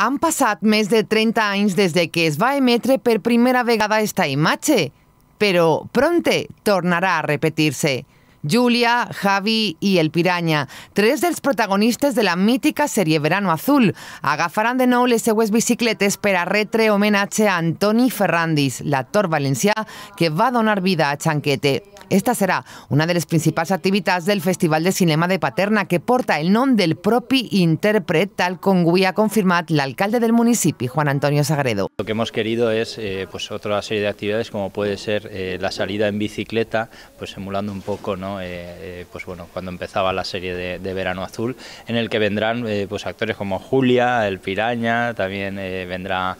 Han passat més de 30 anys des de que es va emetre per primera vegada esta imatge, però prompte tornarà a repetir-se. Julia, Javi y El Piraña, tres de los protagonistas de la mítica serie Verano Azul, ...agafarán de nou les seues bicicletes per a retre homenatge a Antoni Ferrandis, l'actor valencià que va a donar vida a Chanquete. Esta será una de las principales actividades... del Festival de Cinema de Paterna, que porta el nombre del propi intérprete... tal com avui confirmado... ...el alcalde del municipio, Juan Antonio Sagredo. Lo que hemos querido es eh, pues otra serie de actividades como puede ser eh, la salida en bicicleta, pues emulando un poco ¿no? Eh, eh, pues bueno, cuando empezaba la serie de, Verano Azul, en el que vendrán eh, pues actores como Julia, El Piraña, también vendrá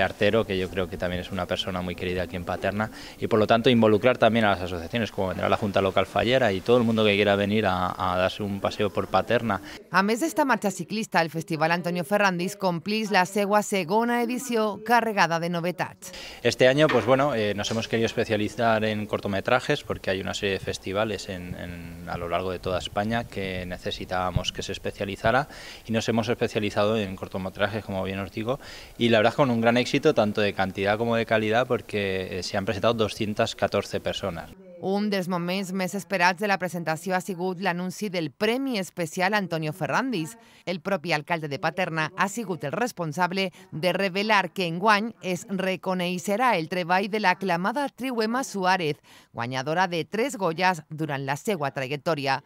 Artero, que yo creo que también es una persona muy querida aquí en Paterna, y por lo tanto involucrar también a las asociaciones, como vendrá la Junta Local Fallera y todo el mundo que quiera venir a, darse un paseo por Paterna. A mes de esta marcha ciclista, el Festival Antonio Ferrandis complís la segua segona edición cargada de novedades. Este año, pues bueno, nos hemos querido especializar en cortometrajes, porque hay una serie de festivales en, a lo largo de toda España que necesitábamos que se especializara y nos hemos especializado en cortometrajes, como bien os digo, y la verdad con un gran éxito tanto de cantidad como de calidad porque eh, se han presentado 214 personas. Un dels moments més esperats de la presentació ha sigut l'anunci del Premi Especial Antonio Ferrandis. El propi alcalde de Paterna ha sigut el responsable de revelar que enguany es reconeixerà el treball de l'aclamada Triuema Suárez, guanyadora de tres Goyas durant la seva trajectòria.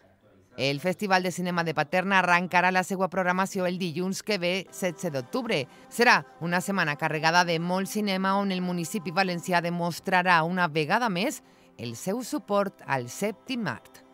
El Festival de Cinema de Paterna arrancarà la seva programació el dilluns que ve, 16 d'octubre. Serà una setmana carregada de molt cinema on el municipi valencià demostrarà una vegada més el seu suport al sèptim art.